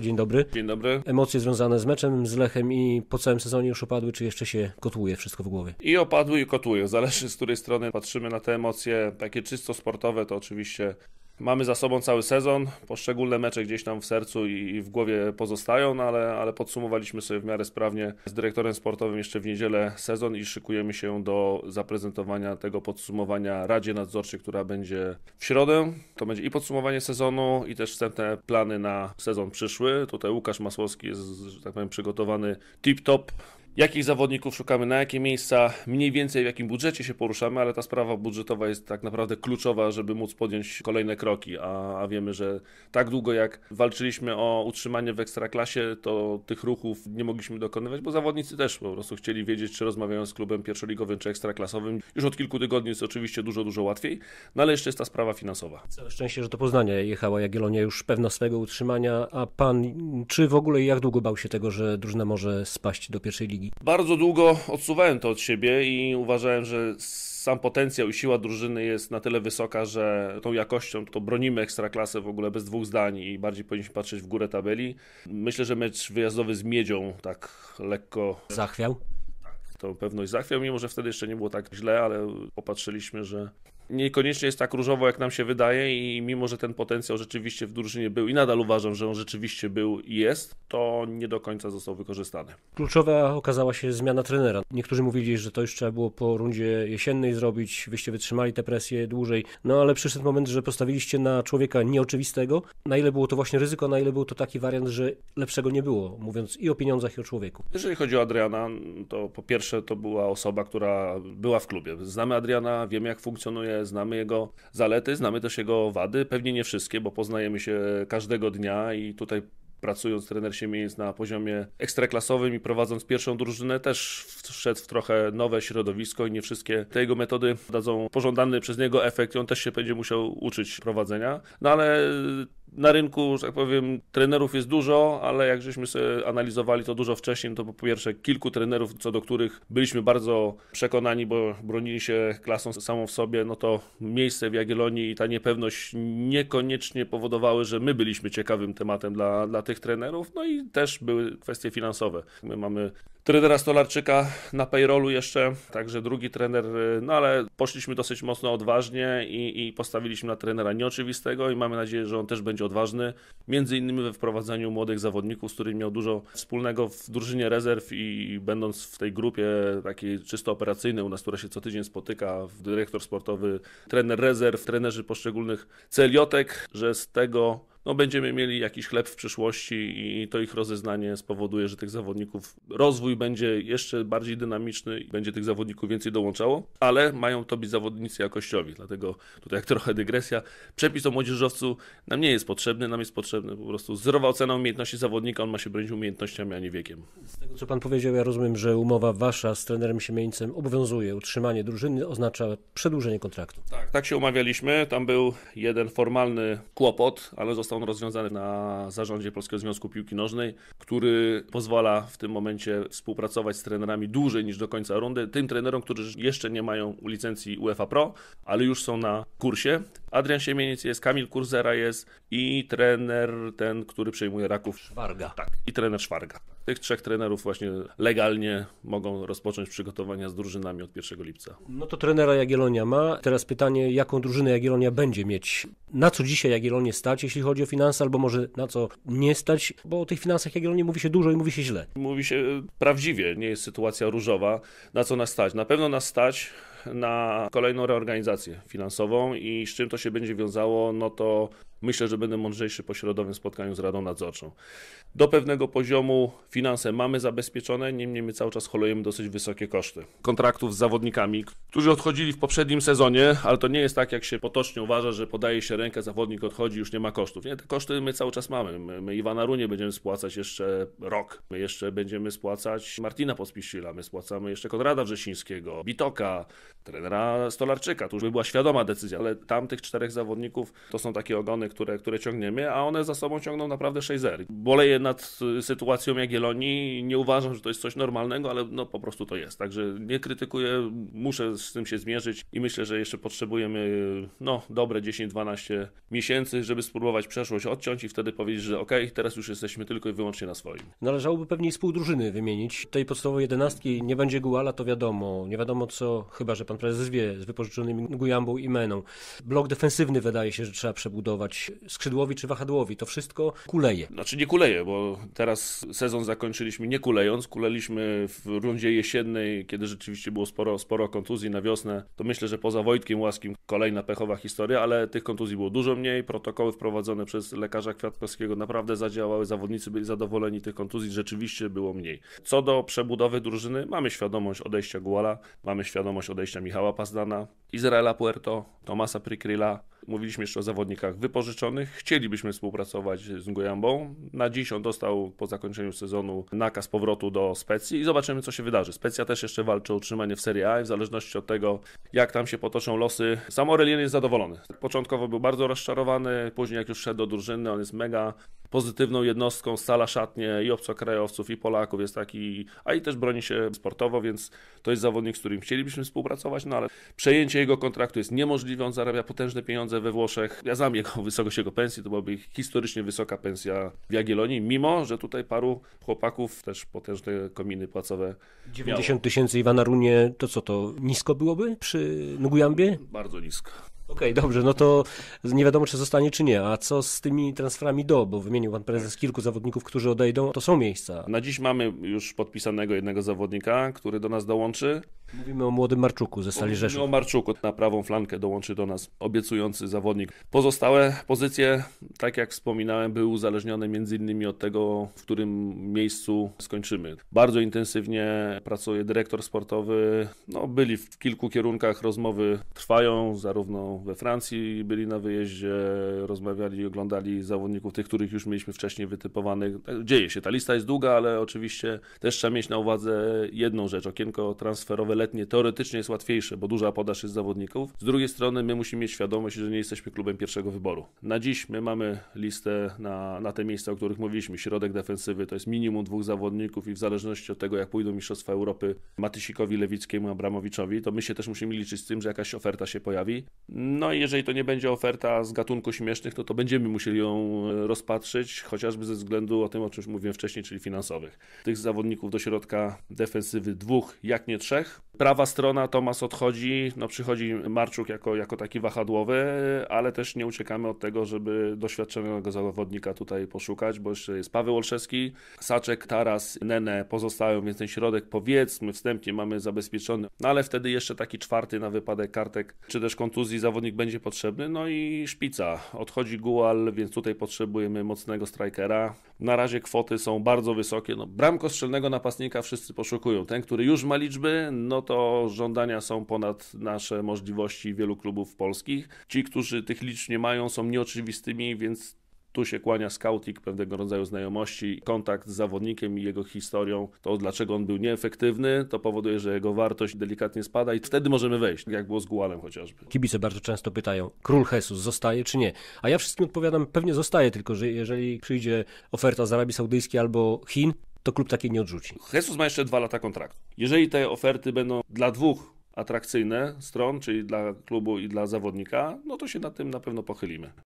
Dzień dobry. Dzień dobry. Emocje związane z meczem, z Lechem i po całym sezonie już opadły, czy jeszcze się kotłuje wszystko w głowie? I opadły i kotłują. Zależy z której strony patrzymy na te emocje. Takie czysto sportowe to oczywiście Mamy za sobą cały sezon, poszczególne mecze gdzieś tam w sercu i w głowie pozostają, no ale, ale podsumowaliśmy sobie w miarę sprawnie z dyrektorem sportowym jeszcze w niedzielę sezon i szykujemy się do zaprezentowania tego podsumowania Radzie Nadzorczej, która będzie w środę. To będzie i podsumowanie sezonu i też wstępne plany na sezon przyszły. Tutaj Łukasz Masłowski jest, że tak powiem, przygotowany tip-top, jakich zawodników szukamy, na jakie miejsca, mniej więcej w jakim budżecie się poruszamy, ale ta sprawa budżetowa jest tak naprawdę kluczowa, żeby móc podjąć kolejne kroki, a, a wiemy, że tak długo jak walczyliśmy o utrzymanie w Ekstraklasie, to tych ruchów nie mogliśmy dokonywać, bo zawodnicy też po prostu chcieli wiedzieć, czy rozmawiają z klubem pierwszoligowym czy ekstraklasowym. Już od kilku tygodni jest oczywiście dużo, dużo łatwiej, no ale jeszcze jest ta sprawa finansowa. Całe szczęście, że do Poznania jechała Jagiellonia już pewna swego utrzymania, a pan czy w ogóle i jak długo bał się tego, że drużyna może spaść do pierwszej ligi? ligi. Bardzo długo odsuwałem to od siebie i uważałem, że sam potencjał i siła drużyny jest na tyle wysoka, że tą jakością to bronimy ekstraklasę w ogóle bez dwóch zdań i bardziej powinniśmy patrzeć w górę tabeli. Myślę, że mecz wyjazdowy z Miedzią tak lekko... Zachwiał? tą tak, pewność zachwiał, mimo że wtedy jeszcze nie było tak źle, ale popatrzyliśmy, że niekoniecznie jest tak różowo, jak nam się wydaje i mimo, że ten potencjał rzeczywiście w drużynie był i nadal uważam, że on rzeczywiście był i jest, to nie do końca został wykorzystany. Kluczowa okazała się zmiana trenera. Niektórzy mówili, że to już trzeba było po rundzie jesiennej zrobić, wyście wytrzymali tę presję dłużej, no ale przyszedł moment, że postawiliście na człowieka nieoczywistego. Na ile było to właśnie ryzyko, na ile był to taki wariant, że lepszego nie było, mówiąc i o pieniądzach, i o człowieku. Jeżeli chodzi o Adriana, to po pierwsze to była osoba, która była w klubie. Znamy Adriana, wiemy jak funkcjonuje, znamy jego zalety, znamy też jego wady, pewnie nie wszystkie, bo poznajemy się każdego dnia i tutaj pracując trener Siemieniec na poziomie ekstraklasowym i prowadząc pierwszą drużynę, też wszedł w trochę nowe środowisko i nie wszystkie te jego metody dadzą pożądany przez niego efekt i on też się będzie musiał uczyć prowadzenia. No ale na rynku, że tak powiem, trenerów jest dużo, ale jak żeśmy sobie analizowali to dużo wcześniej, to po pierwsze kilku trenerów, co do których byliśmy bardzo przekonani, bo bronili się klasą samą w sobie, no to miejsce w Jagiellonii i ta niepewność niekoniecznie powodowały, że my byliśmy ciekawym tematem dla, dla tych trenerów, no i też były kwestie finansowe. My mamy trenera Stolarczyka na payrollu jeszcze, także drugi trener, y, no ale poszliśmy dosyć mocno odważnie i, i postawiliśmy na trenera nieoczywistego i mamy nadzieję, że on też będzie odważny, między innymi we wprowadzaniu młodych zawodników, z którymi miał dużo wspólnego w drużynie rezerw i będąc w tej grupie takiej czysto operacyjnej u nas, która się co tydzień spotyka, dyrektor sportowy, trener rezerw, trenerzy poszczególnych celiotek, że z tego no, będziemy mieli jakiś chleb w przyszłości i to ich rozeznanie spowoduje, że tych zawodników, rozwój będzie jeszcze bardziej dynamiczny i będzie tych zawodników więcej dołączało, ale mają to być zawodnicy jakościowi. Dlatego tutaj jak trochę dygresja, przepis o młodzieżowcu nam nie jest potrzebny, nam jest potrzebny po prostu zdrowa ocena umiejętności zawodnika, on ma się bronić umiejętnościami, a nie wiekiem. Z tego co Pan powiedział, ja rozumiem, że umowa Wasza z trenerem Siemieńcem obowiązuje. Utrzymanie drużyny oznacza przedłużenie kontraktu. Tak, tak się umawialiśmy. Tam był jeden formalny kłopot, ale został został on rozwiązany na zarządzie Polskiego Związku Piłki Nożnej, który pozwala w tym momencie współpracować z trenerami dłużej niż do końca rundy. Tym trenerom, którzy jeszcze nie mają licencji UEFA Pro, ale już są na kursie. Adrian Siemieniec jest, Kamil Kurzera jest i trener ten, który przejmuje Raków. Szwarga. Tak, i trener Szwarga tych trzech trenerów właśnie legalnie mogą rozpocząć przygotowania z drużynami od 1 lipca. No to trenera Jagielonia ma. Teraz pytanie, jaką drużynę Jagielonia będzie mieć? Na co dzisiaj Jagielonie stać, jeśli chodzi o finanse, albo może na co nie stać? Bo o tych finansach Jagielonie mówi się dużo i mówi się źle. Mówi się e, prawdziwie, nie jest sytuacja różowa. Na co nas stać? Na pewno nas stać na kolejną reorganizację finansową i z czym to się będzie wiązało, no to myślę, że będę mądrzejszy po środowym spotkaniu z Radą Nadzorczą. Do pewnego poziomu finanse mamy zabezpieczone, niemniej my cały czas holujemy dosyć wysokie koszty kontraktów z zawodnikami, którzy odchodzili w poprzednim sezonie, ale to nie jest tak, jak się potocznie uważa, że podaje się rękę, zawodnik odchodzi, już nie ma kosztów. Nie, te koszty my cały czas mamy. My, my Iwana Runie będziemy spłacać jeszcze rok, my jeszcze będziemy spłacać Martina Pospisila, my spłacamy jeszcze Konrada Wrzesińskiego, Bitoka, trenera Stolarczyka. To już by była świadoma decyzja, ale tamtych czterech zawodników to są takie ogony, które, które ciągniemy, a one za sobą ciągną naprawdę 6-0. Boleję nad sytuacją Jagiellonii, nie uważam, że to jest coś normalnego, ale no po prostu to jest. Także nie krytykuję, muszę z tym się zmierzyć i myślę, że jeszcze potrzebujemy no, dobre 10-12 miesięcy, żeby spróbować przeszłość odciąć i wtedy powiedzieć, że ok, teraz już jesteśmy tylko i wyłącznie na swoim. Należałoby pewnie spół drużyny wymienić. Tej podstawowej jedenastki nie będzie Guala, to wiadomo. Nie wiadomo co, chyba że pan prezes wie, z wypożyczonymi Gujambą i Meną. Blok defensywny wydaje się, że trzeba przebudować. Skrzydłowi czy wahadłowi, to wszystko kuleje. Znaczy nie kuleje, bo teraz sezon zakończyliśmy nie kulejąc, kuleliśmy w rundzie jesiennej, kiedy rzeczywiście było sporo, sporo kontuzji na wiosnę, to myślę, że poza Wojtkiem Łaskim kolejna pechowa historia, ale tych kontuzji było dużo mniej. Protokoły wprowadzone przez lekarza Kwiatkowskiego naprawdę zadziałały, zawodnicy byli zadowoleni, tych kontuzji rzeczywiście było mniej. Co do przebudowy drużyny, mamy świadomość odejścia Guala, mamy świadomość odejścia Michała Pazdana, Izraela Puerto, Tomasa Prikryla, Mówiliśmy jeszcze o zawodnikach wypożyczonych. Chcielibyśmy współpracować z Ngojambą. Na dziś on dostał po zakończeniu sezonu nakaz powrotu do Specji i zobaczymy, co się wydarzy. Specja też jeszcze walczy o utrzymanie w Serie A i w zależności od tego, jak tam się potoczą losy. Sam Aurelien jest zadowolony. Początkowo był bardzo rozczarowany, później jak już szedł do drużyny, on jest mega pozytywną jednostką, sala szatnie i obcokrajowców, i Polaków jest taki, a i też broni się sportowo, więc to jest zawodnik, z którym chcielibyśmy współpracować, no ale przejęcie jego kontraktu jest niemożliwe, on zarabia potężne pieniądze we Włoszech. Ja znam jego wysokość jego pensji, to byłaby historycznie wysoka pensja w Jagiellonii, mimo, że tutaj paru chłopaków też potężne kominy płacowe 90 tysięcy Iwana Runie, to co to, nisko nisko byłoby przy Nguyambie? Bardzo nisko. Okej, okay, dobrze, no to nie wiadomo, czy zostanie, czy nie. A co z tymi transferami do? Bo wymienił pan prezes kilku zawodników, którzy odejdą, to są miejsca. Na dziś mamy już podpisanego jednego zawodnika, który do nas dołączy. Mówimy o młodym Marczuku ze Stali Rzeszów. Mówimy o Marczuku. Na prawą flankę dołączy do nas obiecujący zawodnik. Pozostałe pozycje, tak jak wspominałem, były uzależnione między innymi od tego, w którym miejscu skończymy. Bardzo intensywnie pracuje dyrektor sportowy. No, byli w kilku kierunkach, rozmowy trwają, zarówno we Francji byli na wyjeździe, rozmawiali, oglądali zawodników, tych, których już mieliśmy wcześniej wytypowanych. Dzieje się, ta lista jest długa, ale oczywiście też trzeba mieć na uwadze jedną rzecz, okienko transferowe teoretycznie jest łatwiejsze, bo duża podaż jest zawodników. Z drugiej strony my musimy mieć świadomość, że nie jesteśmy klubem pierwszego wyboru. Na dziś my mamy listę na, na te miejsca, o których mówiliśmy. Środek defensywy to jest minimum dwóch zawodników i w zależności od tego, jak pójdą Mistrzostwa Europy Matysikowi, Lewickiemu, Abramowiczowi, to my się też musimy liczyć z tym, że jakaś oferta się pojawi. No i jeżeli to nie będzie oferta z gatunku śmiesznych, to to będziemy musieli ją e, rozpatrzyć, chociażby ze względu o tym, o czym mówiłem wcześniej, czyli finansowych. Tych zawodników do środka defensywy dwóch, jak nie trzech, prawa strona, Tomas odchodzi, no przychodzi Marczuk jako, jako taki wahadłowy, ale też nie uciekamy od tego, żeby doświadczonego zawodnika tutaj poszukać, bo jeszcze jest Paweł Olszewski, Saczek, Taras, Nene pozostają, więc ten środek powiedzmy wstępnie mamy zabezpieczony, no ale wtedy jeszcze taki czwarty na wypadek kartek, czy też kontuzji zawodnik będzie potrzebny, no i szpica. Odchodzi Gual, więc tutaj potrzebujemy mocnego strajkera, Na razie kwoty są bardzo wysokie, no bramko strzelnego napastnika wszyscy poszukują. Ten, który już ma liczby, no to żądania są ponad nasze możliwości wielu klubów polskich. Ci, którzy tych liczb nie mają, są nieoczywistymi, więc tu się kłania scouting, pewnego rodzaju znajomości, kontakt z zawodnikiem i jego historią, to dlaczego on był nieefektywny, to powoduje, że jego wartość delikatnie spada i wtedy możemy wejść, jak było z Gualem chociażby. Kibice bardzo często pytają, król Jesus zostaje czy nie? A ja wszystkim odpowiadam, pewnie zostaje, tylko że jeżeli przyjdzie oferta z Arabii Saudyjskiej albo Chin, to klub takiej nie odrzuci. Jesus ma jeszcze dwa lata kontraktu. Jeżeli te oferty będą dla dwóch atrakcyjne stron, czyli dla klubu i dla zawodnika, no to się na tym na pewno pochylimy.